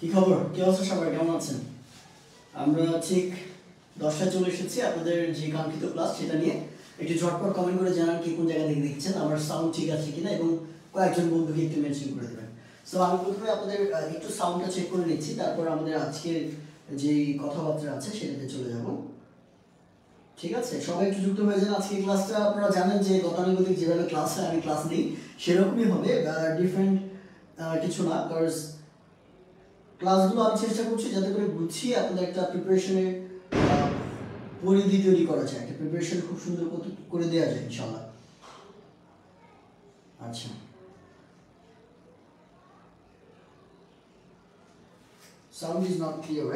কি খবর কে অবস্থা সবাই কেমন আছেন আমরা ঠিক দশটায় চলে এসেছি আপনাদের যে কাঙ্ক্ষিত ক্লাস সেটা নিয়ে একটু ঝটপট কমেন্ট করে জানান কি কোন জায়গা থেকে দেখছেন আমার সাউন্ড ঠিক আছে কিনা এবং কয়েকজন বন্ধুকে একটু মেনশন করে দেবেন সো আমি প্রথমে আপনাদের একটু সাউন্ডটা চেক করে নিচ্ছি তারপর আমাদের আজকের যে কথাবার্তা আছে সেটাতে চলে যাব ঠিক আছে সবাই একটু যুক্ত হয়ে যান আজকে ক্লাসটা আপনারা জানেন যে গতানুগতিক যেভাবে ক্লাস হয় আমি ক্লাস নিই সেরকমই হবে ডিফারেন্ট কিছু না কারণ ক্লাসগুলো আমি চেষ্টা করছি যাতে করে গুছিয়ে আপনাদের একটা প্রিপারেশনের পরিধি তৈরি করা যায় একটা প্রিপারেশন খুব সুন্দর করে দেওয়া যায় ইনশাল্লাহ আচ্ছা sound is not clear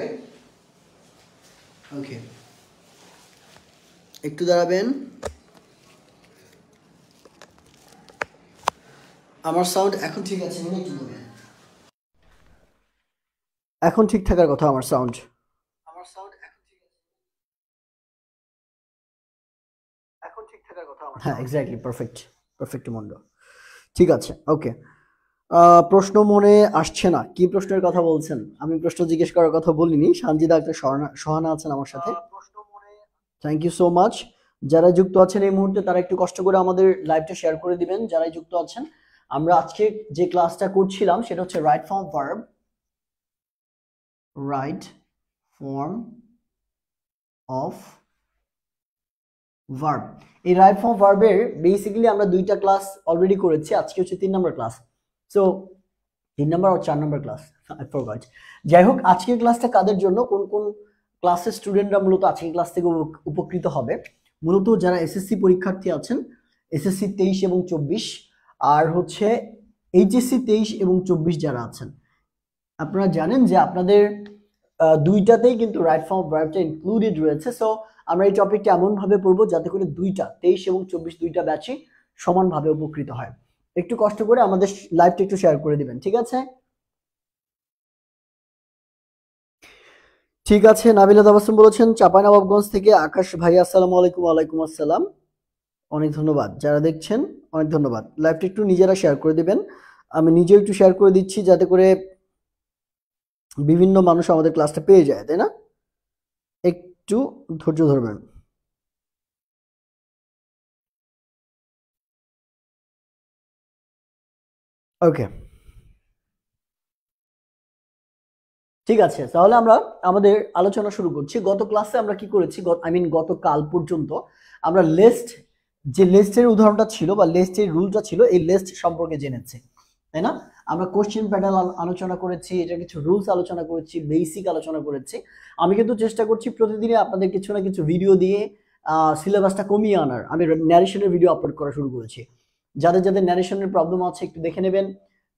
একটু দাঁড়াবেন আমার সাউন্ড এখন ঠিক আছে একটু এখন ঠিক থাকার কথা আমার সাউন্ড ঠিক এখন ঠিক থাকার কথা হ্যাঁ এক্স্যাক্টলি পারফেক্ট পারফেক্ট মন্ড ঠিক আছে ওকে প্রশ্ন মনে আসছে না কি প্রশ্নের কথা বলছেন আমি প্রশ্ন জিজ্ঞেস করার কথা বলিনি সানজিদা একটা সহানা আছেন আমার সাথে থ্যাংক ইউ সো মাচ যারা যুক্ত আছেন এই মুহূর্তে তারা একটু কষ্ট করে আমাদের লাইভটা শেয়ার করে দিবেন যারাই যুক্ত আছেন আমরা আজকে যে ক্লাসটা করছিলাম সেটা হচ্ছে right form verb right form of verb এই রাইট ফর্ম ভার্বের বেসিক্যালি আমরা দুইটা ক্লাস অলরেডি করেছি আজকে হচ্ছে তিন নম্বর ক্লাস সো তিন নম্বর আর চার নম্বর ক্লাস ফরগট যাই হোক আজকের ক্লাসটা কাদের জন্য কোন কোন ক্লাসের স্টুডেন্টরা মূলত আজকের ক্লাস থেকে উপকৃত হবে মূলত যারা এসএসসি পরীক্ষার্থী আছেন এসএসসি তেইশ এবং চব্বিশ আর হচ্ছে এইচএসসি তেইশ এবং চব্বিশ যারা আছেন আপনারা জানেন যে আপনাদের দুইটাতেই কিন্তু রাইট ফর্ম ভার্বটা ইনক্লুডেড রয়েছে সো আমরা এই টপিকটা এমনভাবে পড়বো যাতে করে দুইটা তেইশ এবং চব্বিশ দুইটা ব্যাচই সমানভাবে উপকৃত হয় একটু কষ্ট করে আমাদের লাইভটা একটু শেয়ার করে দিবেন ঠিক আছে ঠিক আছে নাবিলা দাবাসম বলেছেন নবাবগঞ্জ থেকে আকাশ ভাই আসসালাম আলাইকুম আলাইকুম আসসালাম অনেক ধন্যবাদ যারা দেখছেন অনেক ধন্যবাদ লাইভটা একটু নিজেরা শেয়ার করে দেবেন আমি নিজেও একটু শেয়ার করে দিচ্ছি যাতে করে বিভিন্ন মানুষ আমাদের ক্লাসটা পেয়ে যায় তাই না একটু ধৈর্য ধরবেন ওকে ঠিক আছে তাহলে আমরা আমাদের আলোচনা শুরু করছি গত ক্লাসে আমরা কি করেছি আই মিন গতকাল পর্যন্ত আমরা লেস্ট যে লেস্টের উদাহরণটা ছিল বা লেস্টের রুলটা ছিল এই লেস্ট সম্পর্কে জেনেছি তাই না আমরা কোশ্চেন প্যাটার্ন আলোচনা করেছি এটা কিছু রুলস আলোচনা করেছি বেসিক আলোচনা করেছি আমি কিন্তু চেষ্টা করছি প্রতিদিনই আপনাদের কিছু না কিছু ভিডিও দিয়ে সিলেবাসটা কমিয়ে আনার আমি ন্যারেশনের ভিডিও আপলোড করা শুরু করেছি যাদের যাদের ন্যারেশনের প্রবলেম আছে একটু দেখে নেবেন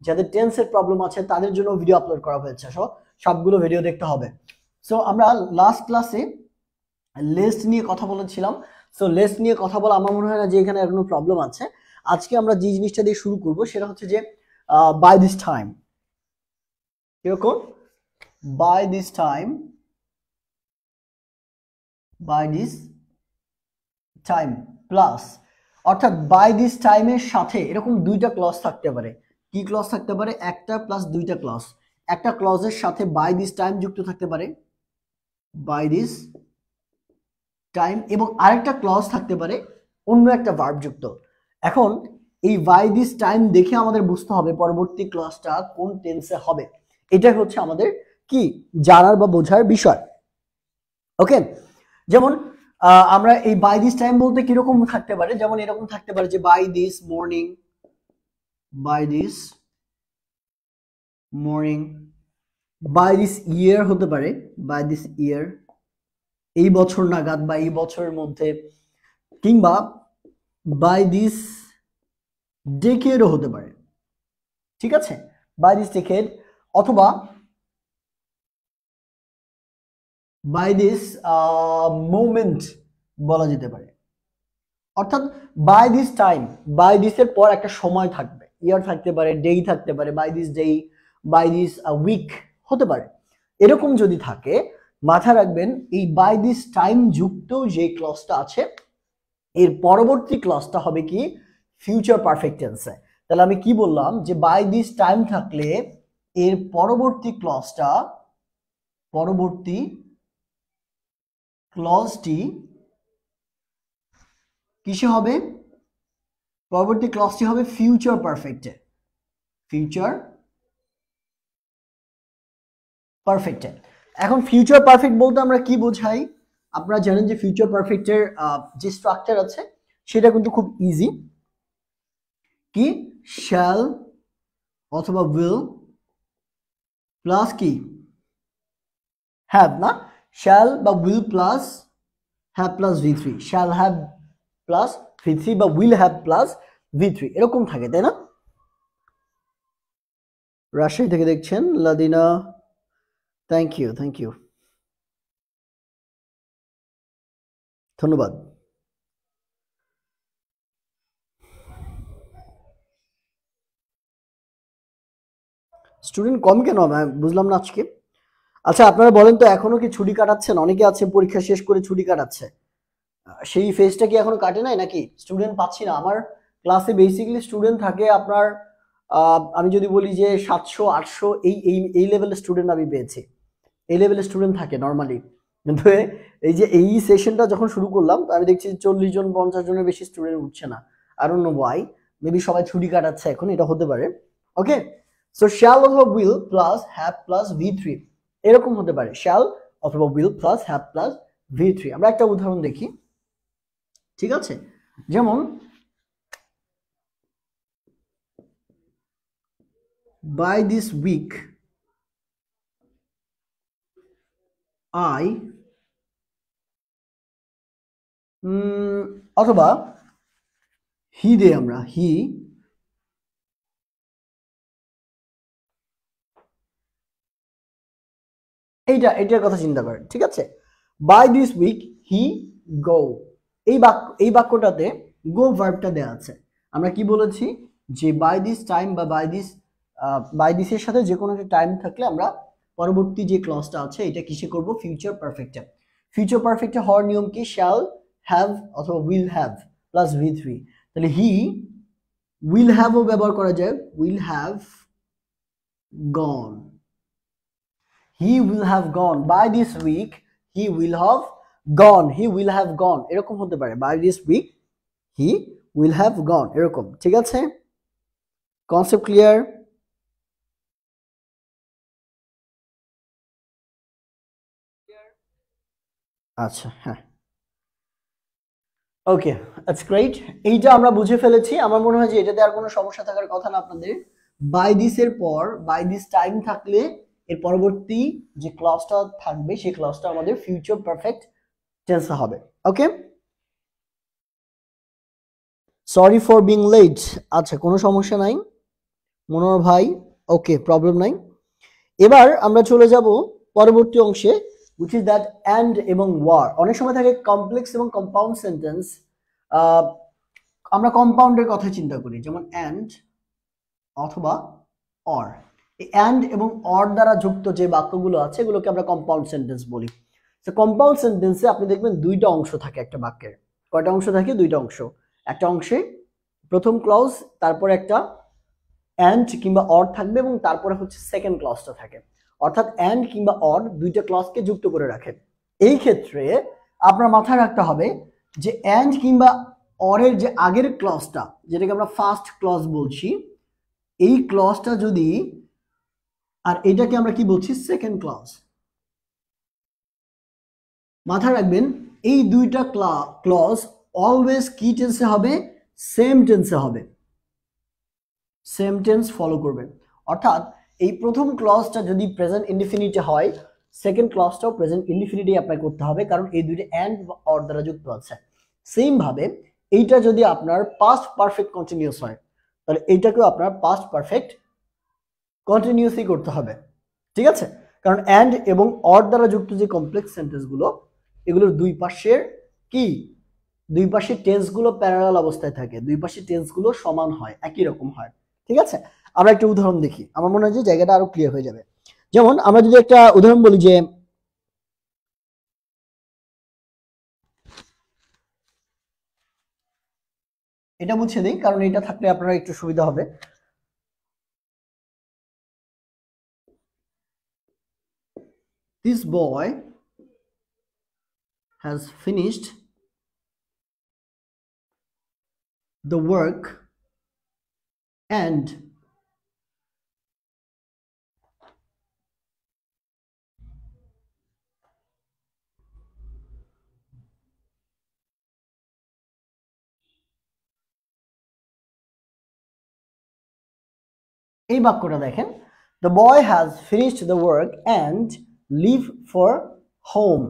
যাদের টেন্সের প্রবলেম আছে তাদের জন্য ভিডিও আপলোড করা হয়েছে সো সবগুলো ভিডিও দেখতে হবে সো আমরা লাস্ট ক্লাসে লেস নিয়ে কথা বলেছিলাম সো লেস নিয়ে কথা বলা আমার মনে হয় না যে এখানে কোনো প্রবলেম আছে আজকে আমরা যে জিনিসটা দিয়ে শুরু করব সেটা হচ্ছে যে uh, by this time এরকম by this time by this time plus অর্থাৎ বাই দিস টাইমের সাথে এরকম দুইটা ক্লজ থাকতে পারে কি ক্লজ থাকতে পারে একটা প্লাস দুইটা ক্লজ একটা ক্লজের সাথে বাই দিস টাইম যুক্ত থাকতে পারে বাই দিস টাইম এবং আরেকটা ক্লজ থাকতে পারে অন্য একটা ভার্ব যুক্ত এখন এই বাই দিস টাইম দেখে আমাদের বুঝতে হবে পরবর্তী ক্লাসটা কোন টেন্সে হবে এটাই হচ্ছে আমাদের কি জানার বা বোঝার বিষয় ওকে যেমন আমরা এই বাই দিস টাইম বলতে কিরকম থাকতে পারে যেমন এরকম থাকতে পারে যে by this morning by this morning by this year হতে পারে বাই দিস ইয়ার এই বছর নাগাদ বা এই বছরের মধ্যে কিংবা বাই দিস ডেকেডও হতে পারে ঠিক আছে বাই দিস ডেকেড অথবা বাই দিস মোমেন্ট বলা যেতে পারে অর্থাৎ বাই দিস টাইম বাই দিসের পর একটা সময় থাকবে ইয়ার থাকতে পারে ডেই থাকতে পারে by this day by this week হতে পারে এরকম যদি থাকে মাথা রাখবেন এই বাই দিস টাইম যুক্ত যে ক্লসটা আছে এর পরবর্তী ক্লসটা হবে কি ফিউচার পারফেক্ট টেন্সে তাহলে আমি কি বললাম যে বাই দিস টাইম থাকলে এর পরবর্তী ক্লজটা পরবর্তী ক্লজটি কিসে হবে পরবর্তী ক্লসটি হবে ফিউচার পারফেক্টে ফিউচার পারফেক্টে এখন ফিউচার পারফেক্ট বলতে আমরা কি বোঝাই আপনারা জানেন যে ফিউচার পারফেক্টের যে স্ট্রাকচার আছে সেটা কিন্তু খুব ইজি কি শ্যাল অথবা উইল প্লাস কি হ্যাভ না শ্যাল বা will plus have plus V three shall have plus V three বা will have plus V three এরকম থাকে তাই না রাজশাহী থেকে দেখছেন Ladina thank you thank you ধন্যবাদ স্টুডেন্ট কম কেন বুঝলাম না আজকে আচ্ছা আপনারা বলেন তো এখনো কি ছুটি কাটাচ্ছেন অনেকে আছে পরীক্ষা শেষ করে ছুটি কাটাচ্ছে সেই ফেজটা কি এখনো কাটে নাই নাকি স্টুডেন্ট পাচ্ছি না আমার ক্লাসে বেসিক্যালি স্টুডেন্ট থাকে আপনার আমি যদি বলি যে সাতশো আটশো এই এই এই লেভেলের স্টুডেন্ট আমি পেয়েছি এই লেভেলের স্টুডেন্ট থাকে নর্মালি কিন্তু এই যে এই সেশনটা যখন শুরু করলাম আমি দেখছি চল্লিশ জন পঞ্চাশ জনের বেশি স্টুডেন্ট উঠছে না আর অন্য বাই মেবি সবাই ছুটি কাটাচ্ছে এখন এটা হতে পারে ওকে সো শ্যাল অথবা will plus have plus V three এরকম হতে পারে শ্যাল অথবা will plus have plus V three আমরা একটা উদাহরণ দেখি ঠিক আছে যেমন বাই দিস উইক আই অথবা হি দে আমরা হি এইটা এটার কথা চিন্তা করেন ঠিক আছে by this week he go এই বাক্য এই বাক্যটাতে গো ভার্বটা দেওয়া আছে আমরা কি বলেছি যে বাই দিস টাইম বা বাই দিস বাই দিসের সাথে যে কোনো একটা টাইম থাকলে আমরা পরবর্তী যে ক্লসটা আছে এটা কিসে করব ফিউচার পারফেক্টে ফিউচার পারফেক্টে হওয়ার নিয়ম কি শ্যাল হ্যাভ অথবা will have plus V three তাহলে হি উইল হ্যাভও ব্যবহার করা যায় will have gone he will have gone by this week he will have gone he will have gone এরকম হতে পারে by this week he will have gone এরকম ঠিক আছে কনসেপ্ট ক্লিয়ার আচ্ছা হ্যাঁ ওকে দ্যাটস গ্রেট এইটা আমরা বুঝে ফেলেছি আমার মনে হয় যে এটাতে আর কোনো সমস্যা থাকার কথা না আপনাদের বাই দিসের পর বাই দিস টাইম থাকলে এর পরবর্তী যে ক্লাসটা থাকবে সেই ক্লাসটা আমাদের ফিউচার পারফেক্ট টেন্স হবে okay sorry for being late আচ্ছা কোনো সমস্যা নাই মনোর ভাই ওকে প্রবলেম নাই এবার আমরা চলে যাব পরবর্তী অংশে উইচ ইজ দ্যাট অ্যান্ড এবং ওয়ার অনেক সময় থাকে কমপ্লেক্স এবং কম্পাউন্ড সেন্টেন্স আমরা কম্পাউন্ডের কথা চিন্তা করি যেমন অ্যান্ড অথবা অর অ্যান্ড এবং অর দ্বারা যুক্ত যে বাক্যগুলো আছে এগুলোকে আমরা কম্পাউন্ড সেন্টেন্স বলি তো কম্পাউন্ড সেন্টেন্সে আপনি দেখবেন দুইটা অংশ থাকে একটা বাক্যের কয়টা অংশ থাকে দুইটা অংশ একটা অংশে প্রথম ক্লজ তারপর একটা অ্যান্ড কিংবা অর থাকবে এবং তারপরে হচ্ছে সেকেন্ড ক্লজটা থাকে অর্থাৎ অ্যান্ড কিংবা অর দুইটা ক্লজকে যুক্ত করে রাখে এই ক্ষেত্রে আপনার মাথায় রাখতে হবে যে অ্যান্ড কিংবা অরের যে আগের ক্লজটা যেটাকে আমরা ফার্স্ট ক্লজ বলছি এই ক্লজটা যদি আর এটাকে আমরা কি বলছি সেকেন্ড ক্লজ মাথায় রাখবেন এই দুইটা ক্লজ অলওয়েজ কি টেন্সে হবে সেম টেন্সে হবে সেম টেন্স ফলো করবেন অর্থাৎ এই প্রথম ক্লজটা যদি প্রেজেন্ট ইনডিফিনিটে হয় সেকেন্ড ক্লজটাও প্রেজেন্ট ইনডিফিনিটি অ্যাপ্লাই করতে হবে কারণ এই দুইটা অ্যান্ড অর দ্বারা যুক্ত আছে সেমভাবে এইটা যদি আপনার পাস্ট পারফেক্ট কন্টিনিউস হয় তাহলে এইটাকেও আপনার পাস্ট পারফেক্ট কন্টিনিউসই করতে হবে ঠিক আছে কারণ অ্যান্ড এবং অর দ্বারা যুক্ত যে কমপ্লেক্স সেন্টেন্সগুলো এগুলোর দুই পাশের কি দুই পাশের টেন্সগুলো প্যারাল অবস্থায় থাকে দুই পাশের টেন্সগুলো সমান হয় একই রকম হয় ঠিক আছে আমরা একটা উদাহরণ দেখি আমার মনে হয় যে জায়গাটা আরো ক্লিয়ার হয়ে যাবে যেমন আমরা যদি একটা উদাহরণ বলি যে এটা মুছে দিই কারণ এটা থাকলে আপনারা একটু সুবিধা হবে this boy has finished the work and এই বাক্যটা দেখেন the boy has finished the work and leave for home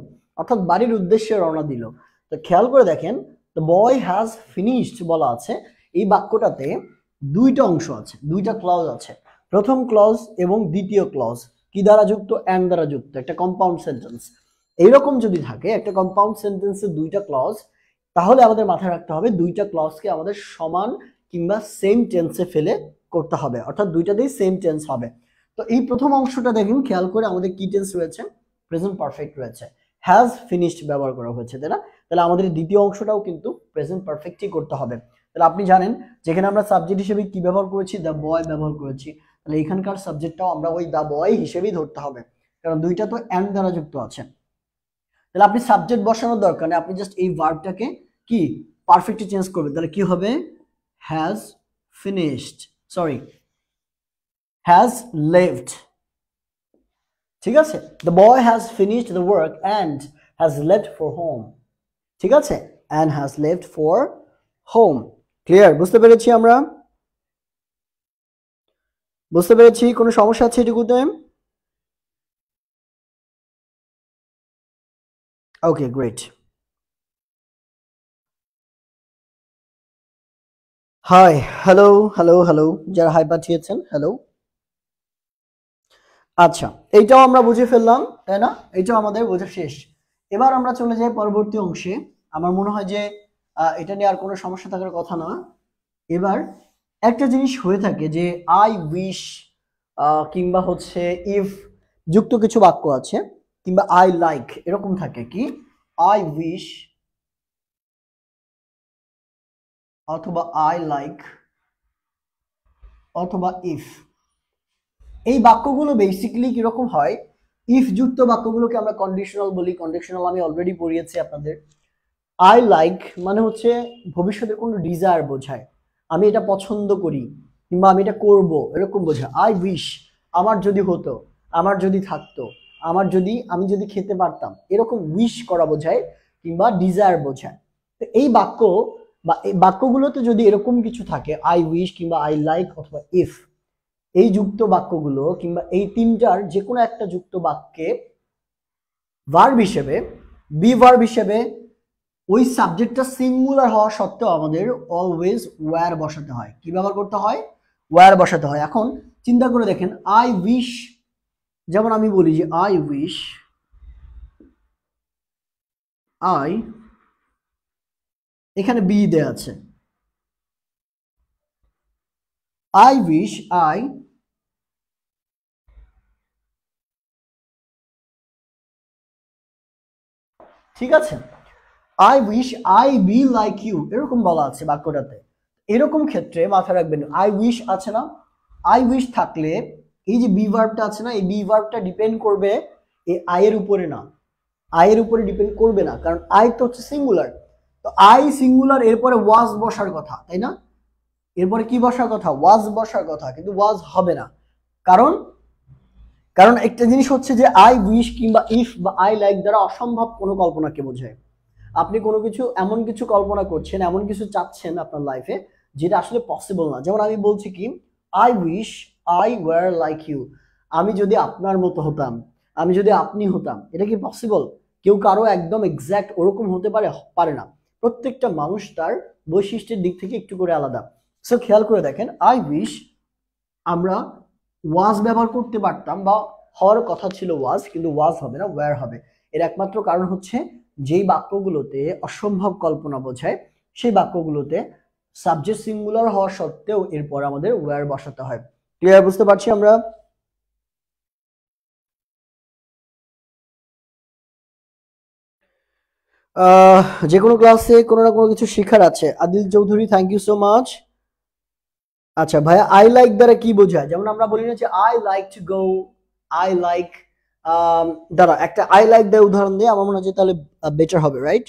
অর্থাৎ বাড়ির উদ্দেশ্যে রওনা দিল তো খেয়াল করে দেখেন দ্য বয় হ্যাজ ফিনিশড বলা আছে এই বাক্যটাতে দুইটা অংশ আছে দুইটা ক্লজ আছে প্রথম ক্লজ এবং দ্বিতীয় ক্লজ কি দ্বারা যুক্ত অ্যান্ড দ্বারা যুক্ত একটা কম্পাউন্ড সেন্টেন্স এইরকম যদি থাকে একটা কম্পাউন্ড সেন্টেন্সে দুইটা ক্লজ তাহলে আমাদের মাথায় রাখতে হবে দুইটা ক্লজকে আমাদের সমান কিংবা সেম টেন্সে ফেলে করতে হবে অর্থাৎ দুইটাতেই সেম টেন্স হবে তো এই প্রথম অংশটা দেখেন খেয়াল করে আমাদের কি টেন্স রয়েছে প্রেজেন্ট পারফেক্ট রয়েছে হ্যাজ ফিনিশড ব্যবহার করা হয়েছে তাই না তাহলে আমাদের দ্বিতীয় অংশটাও কিন্তু প্রেজেন্ট পারফেক্টই করতে হবে তাহলে আপনি জানেন যেখানে আমরা সাবজেক্ট হিসেবে কি ব্যবহার করেছি দ্য বয় ব্যবহার করেছি তাহলে এখানকার সাবজেক্টটাও আমরা ওই দ্য বয় হিসেবেই ধরতে হবে কারণ দুইটা তো অ্যান্ড দ্বারা যুক্ত আছে তাহলে আপনি সাবজেক্ট বসানোর দরকার নেই আপনি জাস্ট এই ভার্বটাকে কি পারফেক্টলি চেঞ্জ করবেন তাহলে কি হবে has finished sorry has leaved ঠিক আছে the boy has finished the work and has left for home ঠিক আছে and has left for home clear বুঝতে পেরেছি আমরা বুঝতে পেরেছি কোনো সমস্যা আছে এটুকুতে okay great hi hello hello hello যারা হাই পাঠিয়েছেন হ্যালো আচ্ছা এইটাও আমরা বুঝে ফেললাম তাই না এইটাও আমাদের বোঝা শেষ এবার আমরা চলে যাই পরবর্তী অংশে আমার মনে হয় যে এটা নিয়ে আর কোনো সমস্যা থাকার কথা না এবার একটা জিনিস হয়ে থাকে যে আই উইশ কিংবা হচ্ছে ইফ যুক্ত কিছু বাক্য আছে কিংবা আই লাইক এরকম থাকে কি আই উইশ অথবা আই লাইক অথবা ইফ এই বাক্যগুলো বেসিক্যালি কীরকম হয় ইফ যুক্ত বাক্যগুলোকে আমরা কন্ডিশনাল বলি কন্ডিশনাল আমি অলরেডি পড়িয়েছি আপনাদের আই লাইক মানে হচ্ছে ভবিষ্যতের কোনো ডিজায়ার বোঝায় আমি এটা পছন্দ করি কিংবা আমি এটা করব এরকম বোঝায় আই উইশ আমার যদি হতো আমার যদি থাকতো আমার যদি আমি যদি খেতে পারতাম এরকম উইশ করা বোঝায় কিংবা ডিজায়ার বোঝায় তো এই বাক্য বা এই বাক্যগুলোতে যদি এরকম কিছু থাকে আই উইশ কিংবা আই লাইক অথবা ইফ এই যুক্ত বাক্যগুলো কিংবা এই তিনটার যে কোনো একটা যুক্ত বাক্যে ভার্ব হিসেবে বি ভার্ব হিসেবে ওই সাবজেক্টটা সিঙ্গুলার হওয়া সত্ত্বেও আমাদের অলওয়েজ ওয়্যার বসাতে হয় কি ব্যবহার করতে হয় ওয়্যার বসাতে হয় এখন চিন্তা করে দেখেন আই উইশ যেমন আমি বলি যে আই উইশ আই এখানে বি দেয়া আছে আই উইশ আই ঠিক আছে I wish I be like you এরকম বলা আছে বাক্যটাতে এরকম ক্ষেত্রে মাথায় রাখবেন আই উইশ আছে না আই উইশ থাকলে এই যে বি আছে না এই বি ডিপেন্ড করবে এই আয়ের উপরে না আয়ের উপরে ডিপেন্ড করবে না কারণ আয় তো হচ্ছে সিঙ্গুলার তো আই সিঙ্গুলার এরপরে ওয়াজ বসার কথা তাই না এরপরে কি বসার কথা ওয়াজ বসার কথা কিন্তু ওয়াজ হবে না কারণ কারণ একটা জিনিস হচ্ছে যে আই উইশ কিংবা ইফ বা আই লাইক দ্বারা অসম্ভব কোনো কল্পনাকে বোঝায় আপনি কোনো কিছু এমন কিছু কল্পনা করছেন এমন কিছু চাচ্ছেন আপনার লাইফে যেটা আসলে পসিবল না যেমন আমি বলছি কি I wish I were like you আমি যদি আপনার মতো হতাম আমি যদি আপনি হতাম এটা কি পসিবল কেউ কারো একদম এক্স্যাক্ট ওরকম হতে পারে পারে না প্রত্যেকটা মানুষ তার বৈশিষ্ট্যের দিক থেকে একটু করে আলাদা সো খেয়াল করে দেখেন আই উইশ আমরা ওয়াজ ব্যবহার করতে পারতাম বা হওয়ার কথা ছিল ওয়াজ কিন্তু ওয়াজ হবে না ওয়ার হবে এর একমাত্র কারণ হচ্ছে যেই বাক্যগুলোতে অসম্ভব কল্পনা বোঝায় সেই বাক্যগুলোতে সাবজেক্ট সিঙ্গুলার হওয়া সত্ত্বেও এরপর আমাদের ওয়ার বসাতে হয় ক্লিয়ার বুঝতে পারছি আমরা যে কোনো ক্লাসে কোনো না কোনো কিছু শেখার আছে Adil Chowdhury thank you so much আচ্ছা ভাইয়া আই লাইক দ্বারা কি বোঝায় যেমন আমরা বলি না যে I like to go I like দাঁড়া একটা আই লাইক দ্বারা উদাহরণ দিয়ে আমার মনে হচ্ছে তাহলে বেটার হবে রাইট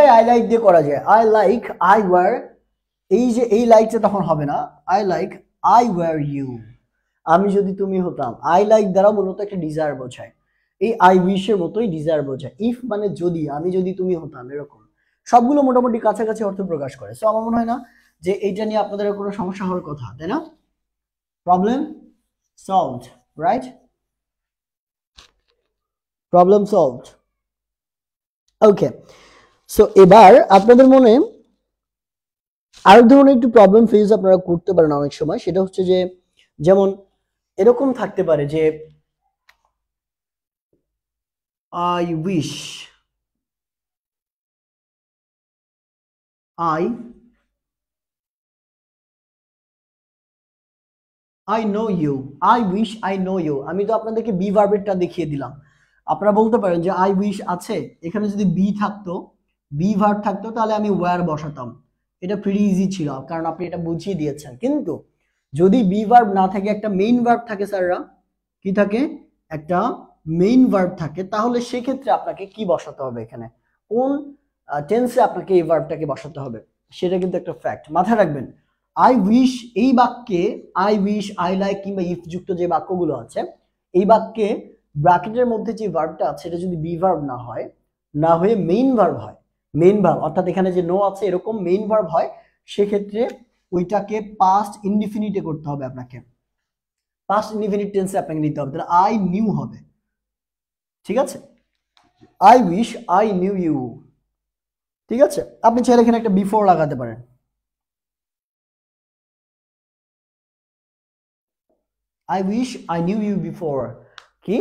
এটাই আই লাইক দিয়ে করা যায় আই লাইক আই ওয়ার এই যে এই লাইকটা তখন হবে না I like I were you আমি যদি তুমি হতাম আই লাইক দ্বারা মূলত একটা ডিজায়ার বোঝায় এই আই উইশের মতোই ডিজায়ার বোঝায় ইফ মানে যদি আমি যদি তুমি হতাম এরকম সবগুলো মোটামুটি কাছাকাছি অর্থ প্রকাশ করে সো আমার মনে হয় না যে এইটা নিয়ে আপনাদের কোনো সমস্যা হওয়ার কথা তাই না problem solved right problem solved okay so এবার আপনাদের মনে আরেক ধরনের একটু প্রবলেম ফেস আপনারা করতে পারেন অনেক সময় সেটা হচ্ছে যে যেমন এরকম থাকতে পারে যে I wish I I know you I wish I know you আমি তো আপনাদেরকে বি ভার্বেরটা দেখিয়ে দিলাম আপনারা বলতে পারেন যে আই উইশ আছে এখানে যদি বি থাকতো বি ভার্ব থাকতো তাহলে আমি ওয়্যার বসাতাম এটা প্রিটি ইজি ছিল কারণ আপনি এটা বুঝিয়ে দিয়েছেন কিন্তু যদি বি ভার্ব না থাকে একটা মেইন ভার্ব থাকে স্যাররা কি থাকে একটা মেইন ভার্ব থাকে তাহলে সেক্ষেত্রে আপনাকে কি বসাতে হবে এখানে কোন টেন্সে আপনাকে এই ভার্বটাকে বসাতে হবে সেটা কিন্তু একটা ফ্যাক্ট মাথায় রাখবেন আই উইশ এই বাক্যে আই উইশ আই লাইক কিংবা ইফ যুক্ত যে বাক্যগুলো আছে এই বাক্যে ব্র্যাকেটের মধ্যে যে ভার্বটা আছে এটা যদি বি ভার্ব না হয় না হয়ে মেইন ভার্ব হয় মেইন ভার্ব অর্থাৎ এখানে যে নো আছে এরকম মেইন ভার্ব হয় সেক্ষেত্রে ওইটাকে পাস্ট ইনডিফিনিটে করতে হবে আপনাকে পাস্ট ইনডিফিনিট টেন্সে আপনাকে নিতে হবে তাহলে আই নিউ হবে ঠিক আছে I wish I knew you ঠিক আছে আপনি চাইলে এখানে একটা বিফোর লাগাতে পারেন I wish I knew you before কি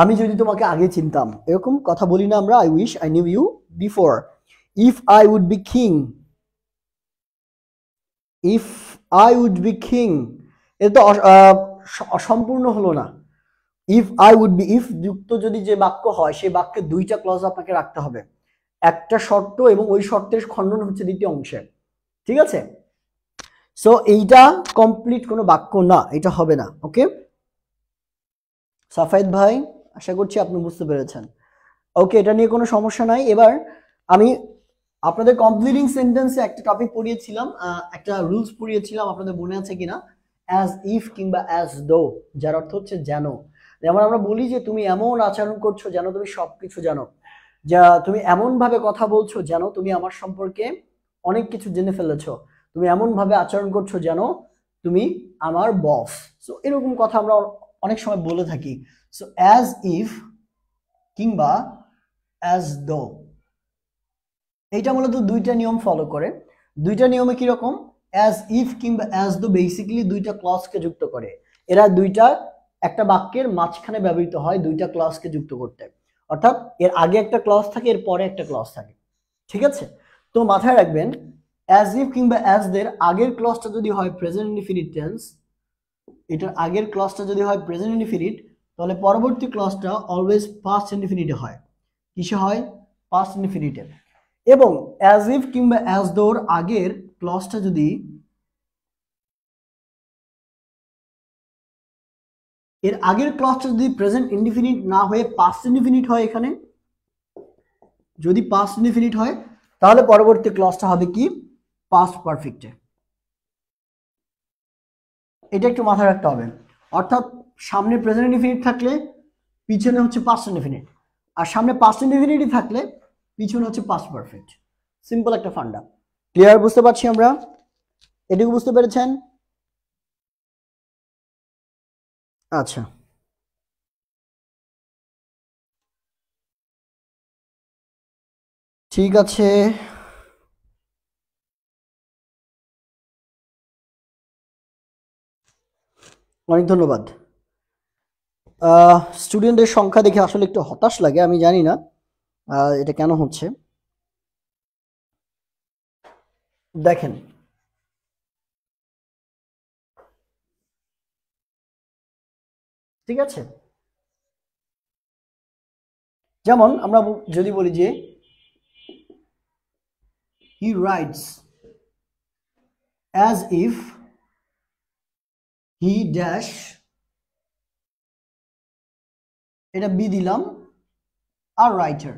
আমি যদি তোমাকে আগে চিনতাম এরকম কথা বলি না আমরা I wish I knew you before if I would be king if I would be king এটা তো সম্পূর্ণ হলো না if I would be if যুক্ত যদি যে বাক্য হয় সেই বাক্যে দুইটা ক্লজ আপনাকে রাখতে হবে একটা শর্ত এবং ওই শর্তের খণ্ডন হচ্ছে দ্বিতীয় অংশে ঠিক আছে সো এইটা কমপ্লিট কোনো বাক্য না এটা হবে না ওকে সাফায়দ ভাই আশা করছি আপনি বুঝতে পেরেছেন ওকে এটা নিয়ে কোনো সমস্যা নাই এবার আমি আপনাদের কমপ্লিটিং সেন্টেন্সে একটা টপিক পড়িয়েছিলাম একটা রুলস পড়িয়েছিলাম আপনাদের মনে আছে কিনা অ্যাজ ইফ কিংবা অ্যাজ দো যার অর্থ হচ্ছে যেন যেমন আমরা বলি যে তুমি এমন আচরণ করছো যেন তুমি সব কিছু জানো যা তুমি এমনভাবে কথা বলছো যেন তুমি আমার সম্পর্কে অনেক কিছু জেনে ফেলেছ তুমি এমনভাবে আচরণ করছো যেন তুমি আমার বস সো এরকম কথা আমরা অনেক সময় বলে থাকি সো অ্যাজ ইফ কিংবা অ্যাজ দো এইটা মূলত দুইটা নিয়ম ফলো করে দুইটা নিয়মে কীরকম অ্যাজ ইফ কিংবা অ্যাজ দো বেসিক্যালি দুইটা ক্লসকে যুক্ত করে এরা দুইটা একটা বাক্যের মাঝখানে ব্যবহৃত হয় দুইটা ক্লসকে যুক্ত করতে অর্থাৎ এর আগে একটা ক্লস থাকে এর পরে একটা ক্লস থাকে ঠিক আছে তো মাথায় রাখবেন অ্যাজ ইফ কিংবা অ্যাজ দের আগের ক্লসটা যদি হয় প্রেজেন্ট ইনডিফিনিট টেন্স এটার আগের ক্লসটা যদি হয় প্রেজেন্ট ইনডিফিনিট তাহলে পরবর্তী ক্লসটা অলওয়েজ পাস্ট ইনডিফিনিটে হয় কিসে হয় পাস্ট ইনডিফিনিটে এবং অ্যাজ ইফ কিংবা অ্যাজ দোর আগের ক্লসটা যদি এর আগের ক্লসটা যদি প্রেজেন্ট ইনডিফিনিট না হয়ে পাস্ট ইনডিফিনিট হয় এখানে যদি পাস্ট ইনডিফিনিট হয় তাহলে পরবর্তী ক্লসটা হবে কি পাস্ট পারফেক্টে এটা একটু মাথায় রাখতে হবে অর্থাৎ সামনে প্রেজেন্ট ইনডিফিনিট থাকলে পিছনে হচ্ছে পাস্ট ইনডিফিনিট আর সামনে পাস্ট ইনডিফিনিটি থাকলে পিছনে হচ্ছে পাস্ট পারফেক্ট সিম্পল একটা ফান্ডা ক্লিয়ার বুঝতে পারছি আমরা এটুকু বুঝতে পেরেছেন আচ্ছা ঠিক আছে অনেক ধন্যবাদ স্টুডেন্টের সংখ্যা দেখে আসলে একটু হতাশ লাগে আমি জানি না এটা কেন হচ্ছে দেখেন ঠিক আছে যেমন আমরা যদি বলি যে he writes as if he dash এটা বি দিলাম আর রাইটার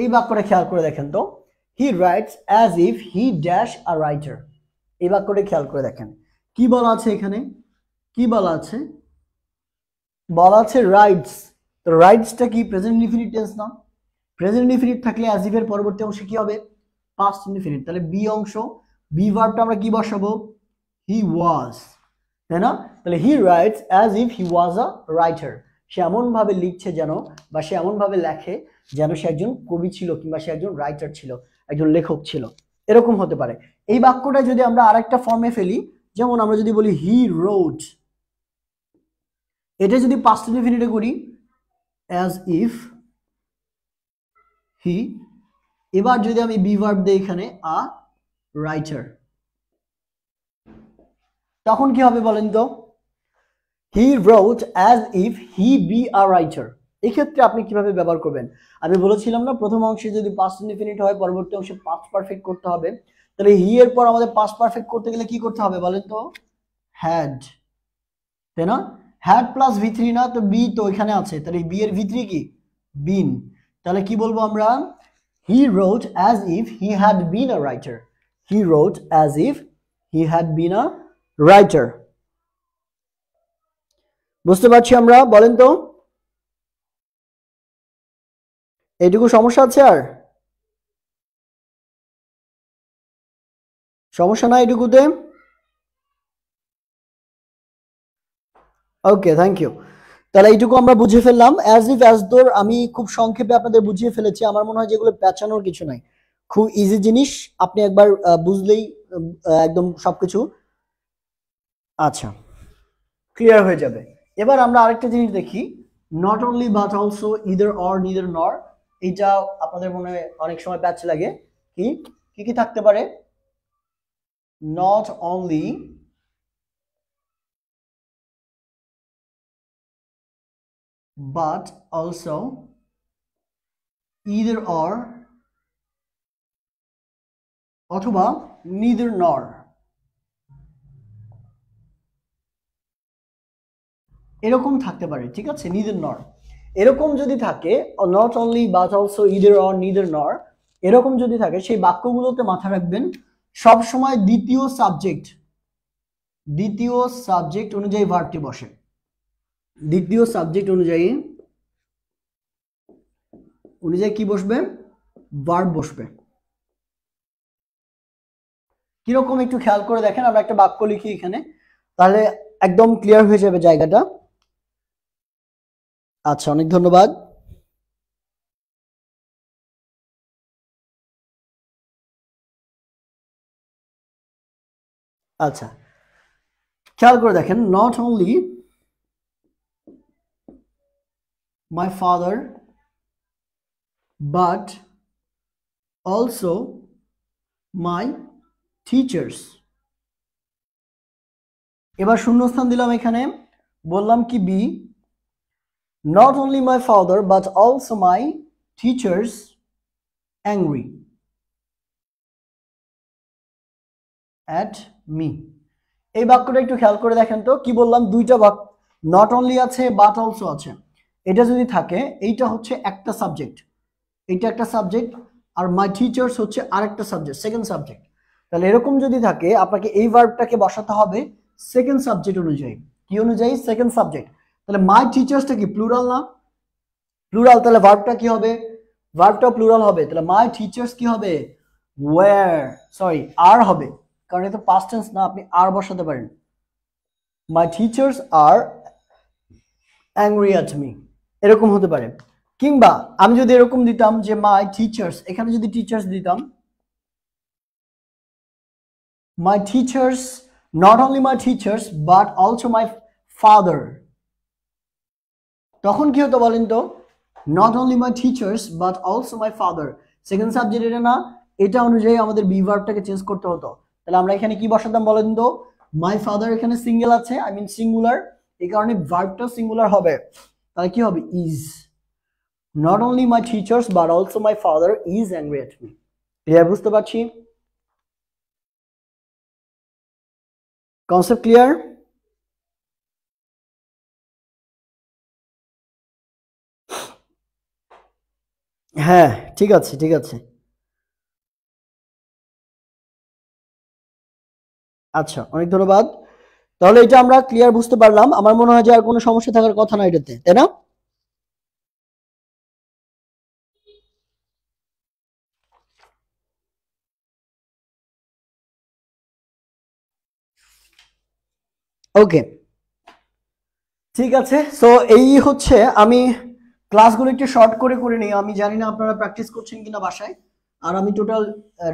এই বাক্যটা খেয়াল করে দেখেন তো he writes as if he dash a writer এই বাক্যটা খেয়াল করে দেখেন কি বলা আছে এখানে কি বলা আছে বলা আছে রাইটস তো রাইটসটা কি প্রেজেন্ট ইনফিনিট টেন্স না প্রেজেন্ট ইনফিনিট থাকলে অ্যাজ ইফের পরবর্তী অংশ কি হবে পাস্ট ইনফিনিট তাহলে বি অংশ বি ভার্বটা আমরা কি বসাবো হি ওয়াজ তাই না তাহলে he writes as if he was a writer সে এমনভাবে লিখছে যেন বা সে এমনভাবে লেখে যেন সে একজন কবি ছিল কিংবা সে একজন রাইটার ছিল একজন লেখক ছিল এরকম হতে পারে এই বাক্যটা যদি আমরা আরেকটা ফর্মে ফেলি যেমন আমরা যদি বলি হি রোড এটা যদি পাস্ট ডেফিনিটে করি অ্যাজ ইফ হি এবার যদি আমি বিভার্ব দিই এখানে আ রাইটার তখন কি হবে বলেন তো he wrote as if he be a writer এক্ষেত্রে আপনি কিভাবে ব্যবহার করবেন আমি বলেছিলাম না প্রথম অংশে যদি পাস্ট ইনডিফিনিট হয় পরবর্তী অংশে পাস পারফেক্ট করতে হবে তাহলে হি এর পর আমাদের পাস পারফেক্ট করতে গেলে কি করতে হবে বলেন তো হ্যাড তাই না হ্যাড প্লাস ভি থ্রি না তো বি তো এখানে আছে তাহলে বি এর ভি কি বিন তাহলে কি বলবো আমরা he wrote as if he had been a writer he wrote as if he had been a writer বুঝতে পারছি আমরা বলেন তো এইটুকু সমস্যা আছে আর সমস্যা না এইটুকুতে ওকে থ্যাংক ইউ তাহলে এইটুকু আমরা বুঝে ফেললাম অ্যাজ ইফ অ্যাজ দোর আমি খুব সংক্ষেপে আপনাদের বুঝিয়ে ফেলেছি আমার মনে হয় যেগুলো পেঁচানোর কিছু নাই খুব ইজি জিনিস আপনি একবার বুঝলেই একদম সবকিছু আচ্ছা ক্লিয়ার হয়ে যাবে এবার আমরা আরেকটা জিনিস দেখি not only but also either or neither nor এইটা আপনাদের মনে অনেক সময় ব্যাচ লাগে কি কি কি থাকতে পারে not only but also either or অথবা নিদার নর এরকম থাকতে পারে ঠিক আছে নিদার নর এরকম যদি থাকে not only but also either or neither nor এরকম যদি থাকে সেই বাক্যগুলোতে মাথা রাখবেন সব সময় দ্বিতীয় সাবজেক্ট দ্বিতীয় সাবজেক্ট অনুযায়ী ভার্বটি বসে দ্বিতীয় সাবজেক্ট অনুযায়ী অনুযায়ী কি বসবে ভার্ব বসবে কিরকম একটু খেয়াল করে দেখেন আমরা একটা বাক্য লিখি এখানে তাহলে একদম ক্লিয়ার হয়ে যাবে জায়গাটা আচ্ছা অনেক ধন্যবাদ আচ্ছা খেয়াল করে দেখেন not only my father but also my teachers এবার শূন্যস্থান দিলাম এখানে বললাম কি be not only my father but also my teachers angry at me এই বাক্যটা একটু খেয়াল করে দেখেন তো কি বললাম দুইটা বাক্য নট অনলি আছে বাট অলসো আছে এটা যদি থাকে এইটা হচ্ছে একটা সাবজেক্ট এইটা একটা সাবজেক্ট আর মাই টিচার্স হচ্ছে আরেকটা সাবজেক্ট সেকেন্ড সাবজেক্ট তাহলে এরকম যদি থাকে আপনাকে এই ভার্বটাকে বসাতে হবে সেকেন্ড সাবজেক্ট অনুযায়ী কি অনুযায়ী সেকেন্ড সাবজেক্ট তাহলে মাই টিচার্সটা কি প্লুরাল না প্লুরাল তাহলে ভার্বটা কি হবে ভার্বটা প্লুরাল হবে তাহলে মাই টিচার্স কি হবে ওয়ার সরি আর হবে কারণ এটা পাস্ট টেন্স না আপনি আর বসাতে পারেন my teachers are angry at me এরকম হতে পারে কিংবা আমি যদি এরকম দিতাম যে মাই টিচার্স এখানে যদি টিচার্স দিতাম my teachers not only my teachers but also my father তখন কি হতো বলেন তো not only my teachers but also my father second subject এটা না এটা অনুযায়ী আমাদের বি চেঞ্জ করতে হতো তাহলে আমরা এখানে কি বসাতাম বলেন তো মাই ফাদার এখানে সিঙ্গেল আছে আই মিন সিঙ্গুলার এই কারণে ভার্বটা সিঙ্গুলার হবে তাহলে কি হবে is not only my teachers but also my father is angry at me clear বুঝতে পারছি কনসেপ্ট ক্লিয়ার হ্যাঁ ঠিক আছে ঠিক আছে আচ্ছা অনেক ধন্যবাদ তাহলে এটা আমরা ক্লিয়ার বুঝতে পারলাম আমার মনে হয় যে আর কোনো সমস্যা থাকার কথা না এটাতে তাই না ওকে ঠিক আছে সো এই হচ্ছে আমি ক্লাসগুলো একটু শর্ট করে করে নিই আমি জানি না আপনারা প্র্যাকটিস করছেন কিনা বাসায় আর আমি টোটাল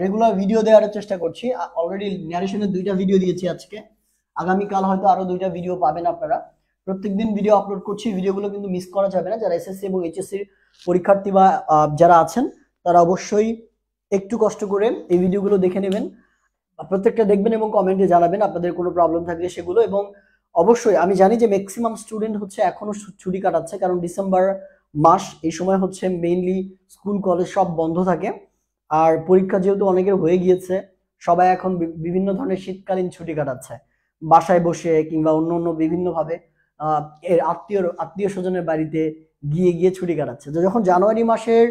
রেগুলার ভিডিও দেওয়ার চেষ্টা করছি অলরেডি ন্যারেশনের দুইটা ভিডিও দিয়েছি আজকে আগামীকাল হয়তো আরও দুইটা ভিডিও পাবেন আপনারা প্রত্যেকদিন ভিডিও আপলোড করছি ভিডিওগুলো কিন্তু মিস করা যাবে না যারা এসএসসি এবং এইচএসসির পরীক্ষার্থী বা যারা আছেন তারা অবশ্যই একটু কষ্ট করে এই ভিডিওগুলো দেখে নেবেন প্রত্যেকটা দেখবেন এবং কমেন্টে জানাবেন আপনাদের কোনো প্রবলেম থাকলে সেগুলো এবং অবশ্যই আমি জানি যে ম্যাক্সিমাম স্টুডেন্ট হচ্ছে এখনও ছুটি কাটাচ্ছে কারণ ডিসেম্বর মাস এই সময় হচ্ছে মেইনলি স্কুল কলেজ সব বন্ধ থাকে আর পরীক্ষা যেহেতু অনেকের হয়ে গিয়েছে সবাই এখন বিভিন্ন ধরনের শীতকালীন ছুটি কাটাচ্ছে বাসায় বসে কিংবা অন্য অন্য বিভিন্নভাবে এর আত্মীয় আত্মীয় স্বজনের বাড়িতে গিয়ে গিয়ে ছুটি কাটাচ্ছে যখন জানুয়ারি মাসের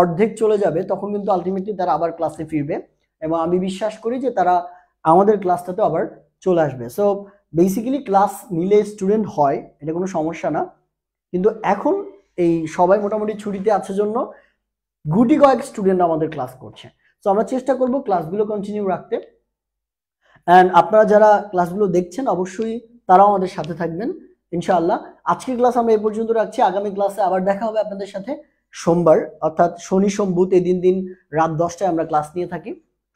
অর্ধেক চলে যাবে তখন কিন্তু আলটিমেটলি তারা আবার ক্লাসে ফিরবে এবং আমি বিশ্বাস করি যে তারা আমাদের ক্লাসটাতে আবার চলে আসবে সো বেসিক্যালি ক্লাস নিলে স্টুডেন্ট হয় এটা কোনো সমস্যা না কিন্তু এখন এই সবাই মোটামুটি ছুটিতে আছে জন্য গুটি কয়েক স্টুডেন্ট আমাদের ক্লাস করছে তো আমরা চেষ্টা করব ক্লাসগুলো কন্টিনিউ রাখতে অ্যান্ড আপনারা যারা ক্লাসগুলো দেখছেন অবশ্যই তারাও আমাদের সাথে থাকবেন ইনশাআল্লাহ আজকের ক্লাস আমরা এ পর্যন্ত রাখছি আগামী ক্লাসে আবার দেখা হবে আপনাদের সাথে সোমবার অর্থাৎ শনি সোম বুধ এই দিন দিন রাত দশটায় আমরা ক্লাস নিয়ে থাকি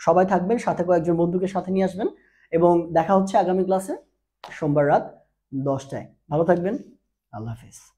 সবাই থাকবেন সাথে কয়েকজন বন্ধুকে সাথে নিয়ে আসবেন এবং দেখা হচ্ছে আগামী ক্লাসে সোমবার রাত দশটায় ভালো থাকবেন আল্লাহ হাফিজ